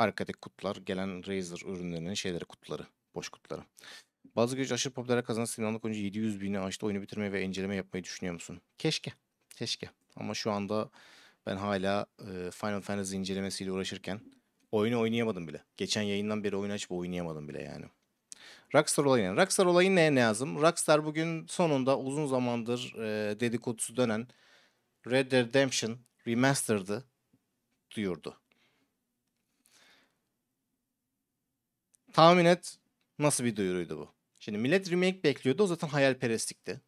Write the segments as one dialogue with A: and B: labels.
A: Arkadaki kutlar, gelen Razer ürünlerinin şeyleri kutları, Boş kutuları. Bazı güç aşırı popüler kazanan Sinanlık oyuncu 700 bini aştı. Oyunu bitirmeyi ve inceleme yapmayı düşünüyor musun? Keşke. Keşke. Ama şu anda ben hala Final Fantasy incelemesiyle uğraşırken oyunu oynayamadım bile. Geçen yayından beri oyun açıp oynayamadım bile yani. Rockstar olayı ne? Rockstar olayı ne Nazım? Rockstar bugün sonunda uzun zamandır dedikodusu dönen Red Dead Redemption Remastered'ı duyurdu. Tahmin et nasıl bir duyuruydu bu? Şimdi millet remake bekliyordu. O zaten hayalperestlikti.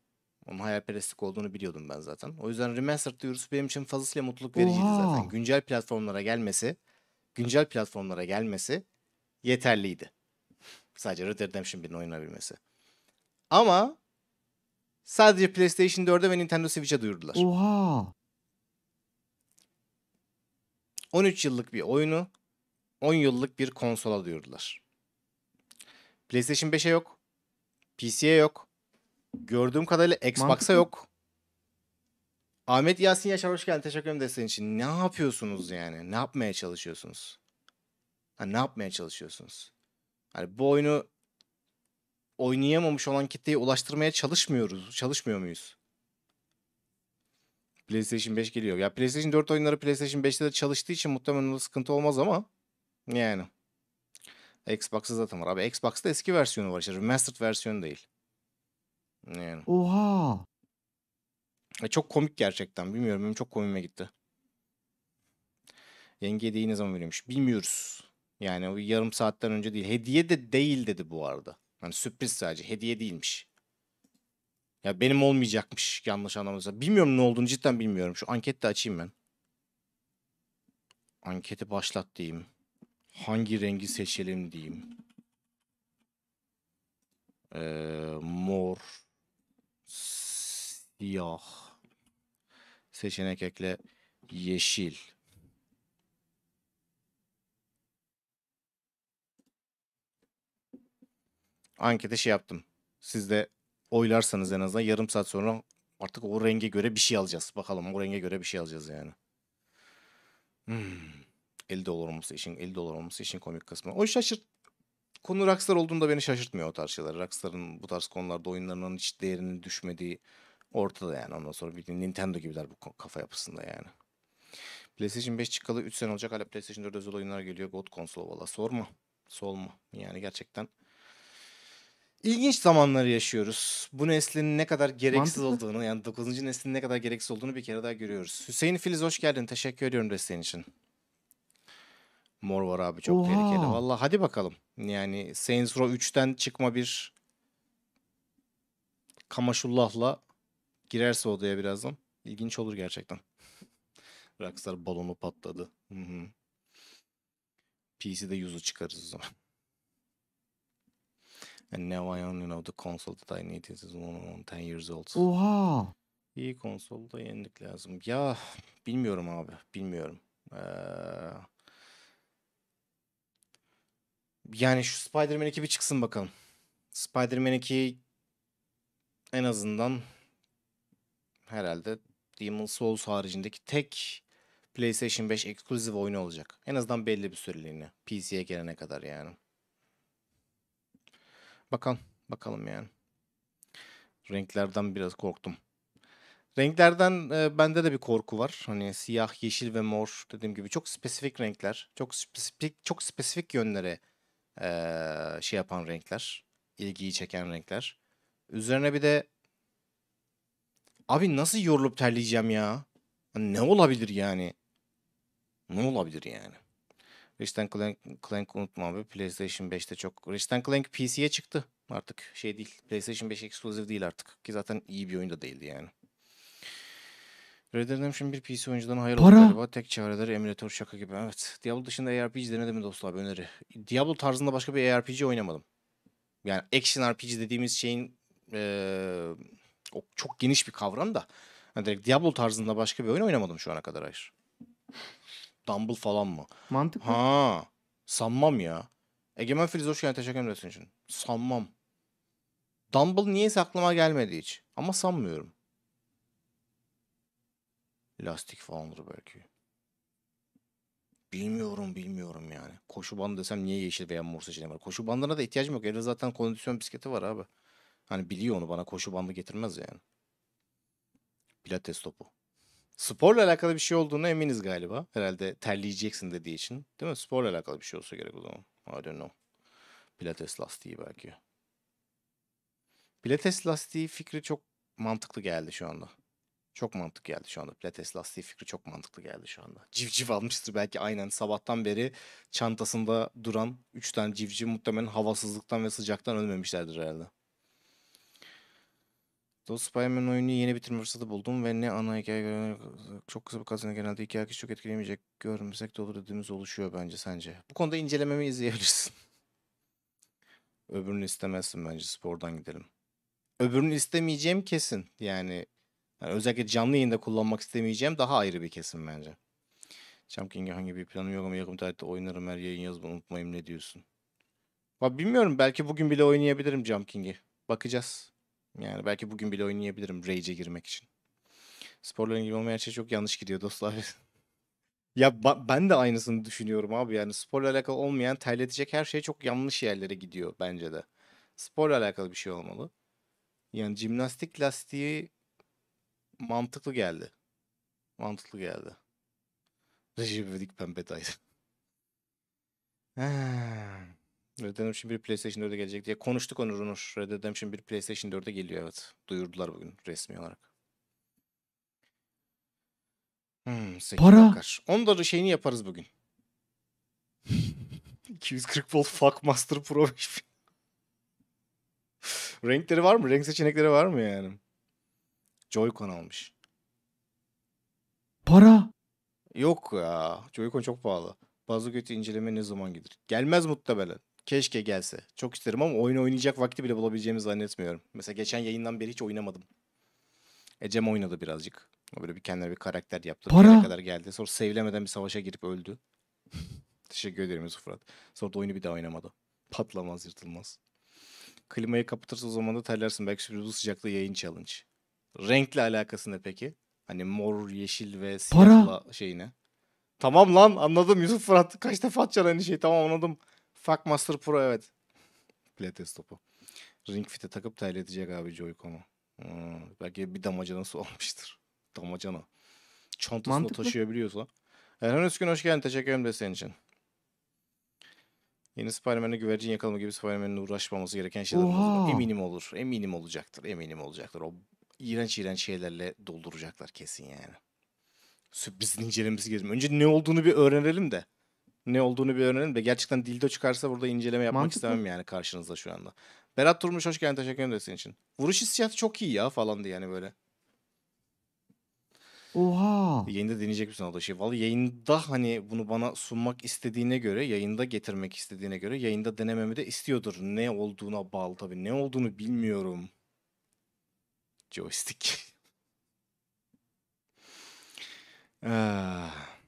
A: Onun hayalperestlik olduğunu biliyordum ben zaten. O yüzden remastered duyurusu benim için fazlasıyla mutluluk vericiydi Oha. zaten. Güncel platformlara gelmesi, güncel platformlara gelmesi yeterliydi. Sadece Red Dead Redemption 1'in oynanabilmesi. Ama sadece PlayStation 4'e ve Nintendo Switch'e duyurdular. Oha. 13 yıllık bir oyunu 10 yıllık bir konsola duyurdular. PlayStation 5'e yok. PC'ye yok. Gördüğüm kadarıyla Xbox'a yok. Ahmet Yasin Yaşar hoş geldin. Teşekkür ederim desteğin için. Ne yapıyorsunuz yani? Ne yapmaya çalışıyorsunuz? Hani ne yapmaya çalışıyorsunuz? Hani bu oyunu oynayamamış olan kitleye ulaştırmaya çalışmıyoruz. Çalışmıyor muyuz? PlayStation 5 geliyor. Ya PlayStation 4 oyunları PlayStation 5'te de çalıştığı için muhtemelen sıkıntı olmaz ama yani. Xbox'ı zaten var. Abi Xbox'ta eski versiyonu var işte. Remastered versiyonu değil. Yani. Oha. E, çok komik gerçekten. Bilmiyorum benim çok komime gitti. Yenge hediyeyi ne zaman veriyormuş? Bilmiyoruz. Yani o yarım saatten önce değil. Hediye de değil dedi bu arada. Hani sürpriz sadece. Hediye değilmiş. Ya benim olmayacakmış yanlış anlamazsa. Bilmiyorum ne olduğunu cidden bilmiyorum. Şu anketi de açayım ben. Anketi başlat diyeyim hangi rengi seçelim diyeyim. Ee, mor, siyah, seçenek ekle yeşil. Ankete şey yaptım. Siz de oylarsanız en azından yarım saat sonra artık o renge göre bir şey alacağız. Bakalım o renge göre bir şey alacağız yani. Hmm. 50 dolar olması için 50 dolar olması için komik kısmı. O şaşırt konu Rockstar olduğunda beni şaşırtmıyor o tarz şeyler. Rockstar'ın bu tarz konularda oyunlarının hiç değerinin düşmediği ortada yani. Ondan sonra bildiğin Nintendo gibiler bu kafa yapısında yani. PlayStation 5 çıkalı 3 sene olacak hala PlayStation 4 özel oyunlar geliyor. God konsol valla sorma. Solma. Yani gerçekten ilginç zamanları yaşıyoruz. Bu neslin ne kadar gereksiz Mantıklı. olduğunu yani 9. neslin ne kadar gereksiz olduğunu bir kere daha görüyoruz. Hüseyin Filiz hoş geldin. Teşekkür ediyorum desteğin için. Mor var abi çok Oha. tehlikeli. Vallahi hadi bakalım. Yani Saints Row 3'ten çıkma bir Kamaşullah'la girerse odaya birazdan. İlginç olur gerçekten. Rockstar balonu patladı. Hı hı. PC'de yüzü çıkarız o zaman. And now I only know the console that I need is one on 10 years old. Oha! İyi konsolda yenilik lazım. Ya bilmiyorum abi. Bilmiyorum. Eee yani şu Spider-Man 2 bir çıksın bakalım. Spider-Man 2 en azından herhalde Demon Souls haricindeki tek PlayStation 5 ekskluziv oyunu olacak. En azından belli bir süreliğine. PC'ye gelene kadar yani. Bakalım. Bakalım yani. Renklerden biraz korktum. Renklerden e, bende de bir korku var. Hani siyah, yeşil ve mor dediğim gibi çok spesifik renkler. Çok spesifik çok spesifik yönlere şey yapan renkler. ilgiyi çeken renkler. Üzerine bir de abi nasıl yorulup terleyeceğim ya? Hani ne olabilir yani? Ne olabilir yani? Ratchet Clank, Clank unutma abi. PlayStation 5'te çok. Ratchet Clank PC'ye çıktı artık. Şey değil. PlayStation 5 ekskluziv değil artık. Ki zaten iyi bir oyun da değildi yani. Red Dead Redemption bir PC oyuncudan hayal Para. oldu galiba. Tek çareleri emülatör şaka gibi. Evet. Diablo dışında ARPG denedim mi dostlar abi öneri. Diablo tarzında başka bir ARPG oynamadım. Yani action RPG dediğimiz şeyin ee, o çok geniş bir kavram da. Yani direkt Diablo tarzında başka bir oyun oynamadım şu ana kadar hayır. Dumble falan mı? Mantıklı. Ha, sanmam ya. Egemen Filiz hoş geldin. Teşekkür ederim için. Sanmam. Dumble niye aklıma gelmedi hiç. Ama sanmıyorum. Lastik falandır belki. Bilmiyorum bilmiyorum yani. Koşu bandı desem niye yeşil veya mor seçeneği var? Koşu bandına da ihtiyacım yok. Evde zaten kondisyon bisikleti var abi. Hani biliyor onu bana koşu bandı getirmez yani. Pilates topu. Sporla alakalı bir şey olduğunu eminiz galiba. Herhalde terleyeceksin dediği için. Değil mi? Sporla alakalı bir şey olsa gerek o zaman. I don't know. Pilates lastiği belki. Pilates lastiği fikri çok mantıklı geldi şu anda. Çok mantıklı geldi şu anda. Pilates lastiği fikri çok mantıklı geldi şu anda. Civciv almıştır belki aynen sabahtan beri çantasında duran 3 tane civciv muhtemelen havasızlıktan ve sıcaktan ölmemişlerdir herhalde. Dol spider oyunu yeni bitirme fırsatı buldum ve ne ana hikaye göre çok kısa bir kazanı genelde hikaye kişi çok etkilemeyecek görmesek de olur dediğimiz oluşuyor bence sence. Bu konuda incelememi izleyebilirsin. Öbürünü istemezsin bence spordan gidelim. Öbürünü istemeyeceğim kesin. Yani yani özellikle canlı yayında kullanmak istemeyeceğim daha ayrı bir kesim bence. Champ King'e hangi bir planım yok ama yakın tarihte oynarım her yayın yazmayı unutmayayım ne diyorsun? Bak bilmiyorum belki bugün bile oynayabilirim Jump King'i. Bakacağız. Yani belki bugün bile oynayabilirim Rage'e girmek için. Sporların gibi olmayan şey çok yanlış gidiyor dostlar. ya ben de aynısını düşünüyorum abi yani sporla alakalı olmayan terletecek her şey çok yanlış yerlere gidiyor bence de. Sporla alakalı bir şey olmalı. Yani jimnastik lastiği mantıklı geldi. Mantıklı geldi. Recep İvedik pembe dayı. Red Redemption 1 PlayStation 4'e gelecek diye konuştuk Onur Onur. Red Redemption 1 PlayStation 4'e geliyor evet. Duyurdular bugün resmi olarak. Hmm, Para. Bakar. Onu da şeyini yaparız bugün. 240 volt Fuck Master Pro 5000. Renkleri var mı? Renk seçenekleri var mı yani? Joy-Con almış. Para. Yok ya. Joy-Con çok pahalı. Bazı kötü inceleme ne zaman gelir? Gelmez muhtemelen. Keşke gelse. Çok isterim ama oyun oynayacak vakti bile bulabileceğimi zannetmiyorum. Mesela geçen yayından beri hiç oynamadım. Ecem oynadı birazcık. O böyle bir kendine bir karakter yaptı. Para. kadar geldi. Sonra sevilemeden bir savaşa girip öldü. Teşekkür ederim Yusuf Fırat. Sonra da oyunu bir daha oynamadı. Patlamaz, yırtılmaz. Klimayı kapatırsa o zaman da terlersin. Belki sürpriz bu sıcaklığı yayın challenge. Renkle alakası ne peki? Hani mor, yeşil ve siyahla şeyine. Tamam lan anladım Yusuf Fırat. Kaç defa atacaksın aynı şeyi tamam anladım. Fuck Master Pro evet. Pilates topu. Ring fit'e takıp edecek abi Joy-Con'u. Hmm, belki bir su olmuştur. Damacana. çantasını Mantıklı. taşıyabiliyorsa. Erhan Özgün hoş geldin. Teşekkür ederim de senin için. Yeni Spider-Man'e güvercin yakalama gibi Spider-Man'in uğraşmaması gereken şeyler Oha. Eminim olur. Eminim olacaktır. Eminim olacaktır. O iğrenç iğrenç şeylerle dolduracaklar kesin yani. Sürprizin incelemesi gerekiyor. Önce ne olduğunu bir öğrenelim de. Ne olduğunu bir öğrenelim de. Gerçekten dildo çıkarsa burada inceleme yapmak Mantıklı. istemem yani karşınızda şu anda. Berat turmuş hoş geldin. Teşekkür ederim senin için. Vuruş hissiyatı çok iyi ya falan falandı yani böyle. Oha. Yayında deneyecek misin o da şey? Vallahi yayında hani bunu bana sunmak istediğine göre, yayında getirmek istediğine göre yayında denememi de istiyordur. Ne olduğuna bağlı tabii. Ne olduğunu bilmiyorum. 常識 ああ